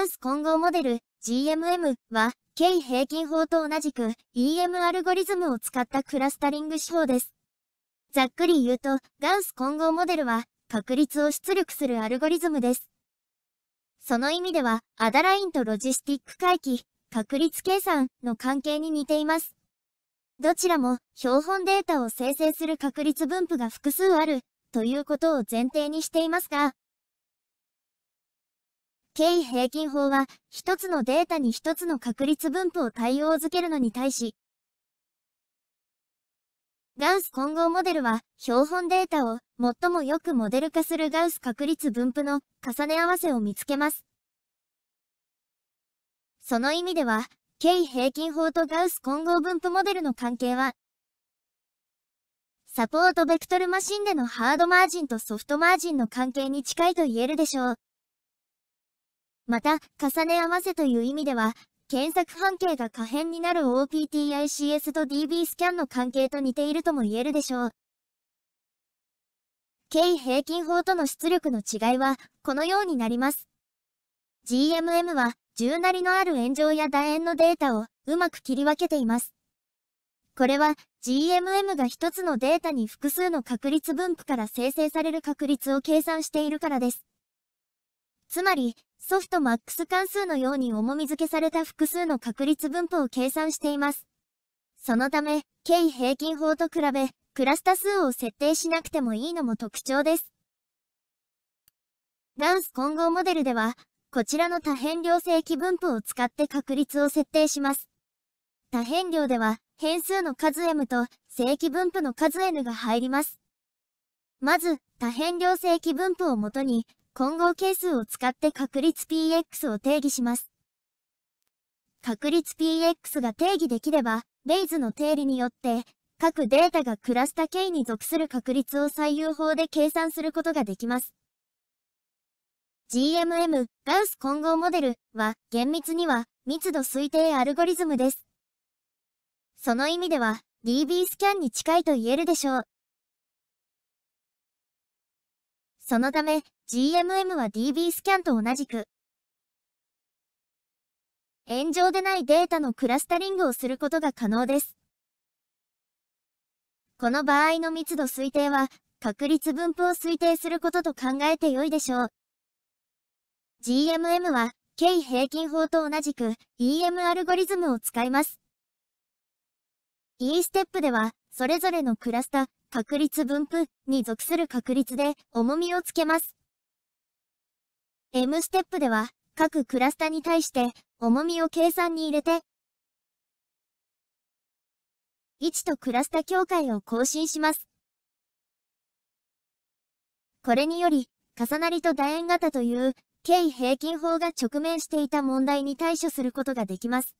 ダンス混合モデル GMM は、K 平均法と同じく EM アルゴリズムを使ったクラスタリング手法です。ざっくり言うと、ガンス混合モデルは、確率を出力するアルゴリズムです。その意味では、アダラインとロジスティック回帰、確率計算の関係に似ています。どちらも、標本データを生成する確率分布が複数ある、ということを前提にしていますが、経緯平均法は、一つのデータに一つの確率分布を対応づけるのに対し、ガウス混合モデルは、標本データを最もよくモデル化するガウス確率分布の重ね合わせを見つけます。その意味では、経緯平均法とガウス混合分布モデルの関係は、サポートベクトルマシンでのハードマージンとソフトマージンの関係に近いと言えるでしょう。また、重ね合わせという意味では、検索半径が可変になる OPTICS と DB スキャンの関係と似ているとも言えるでしょう。K 平均法との出力の違いは、このようになります。GMM は、重なりのある炎上や楕円のデータを、うまく切り分けています。これは、GMM が一つのデータに複数の確率分布から生成される確率を計算しているからです。つまり、ソフトマックス関数のように重み付けされた複数の確率分布を計算しています。そのため、経平均法と比べ、クラスタ数を設定しなくてもいいのも特徴です。ガウス混合モデルでは、こちらの多変量正規分布を使って確率を設定します。多変量では、変数の数 m と正規分布の数 n が入ります。まず、多変量正規分布をもとに、混合係数を使って確率 px を定義します。確率 px が定義できれば、ベイズの定理によって、各データがクラスタ K に属する確率を最優法で計算することができます。GMM、ガウス混合モデルは、厳密には、密度推定アルゴリズムです。その意味では、DB スキャンに近いと言えるでしょう。そのため、GMM は DB スキャンと同じく、炎上でないデータのクラスタリングをすることが可能です。この場合の密度推定は、確率分布を推定することと考えて良いでしょう。GMM は、K 平均法と同じく EM アルゴリズムを使います。E ステップでは、それぞれのクラスタ、確率分布に属する確率で重みをつけます。M ステップでは、各クラスタに対して重みを計算に入れて、位置とクラスタ境界を更新します。これにより、重なりと楕円型という、経平均法が直面していた問題に対処することができます。